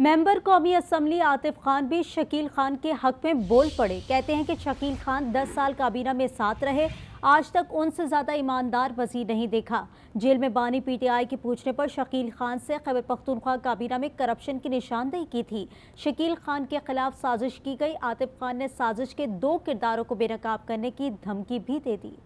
member कौमी assembly Atif Khan भी शकील खान के हक में बोल पड़े कहते हैं कि शकील खान 10 साल काबीना में साथ रहे आज तक उनसे ज़्यादा ईमानदार वजीर नहीं देखा जेल में बानी पीटीआई के पूछने पर शकील खान से खैबर पख्तूनख्वा काबीना में करप्शन की निशानदेही की थी शकील खान के खिलाफ साजिश की गई आतिफ खान ने साजिश के दो किरदारों को बेनकाब करने की धमकी भी दे दी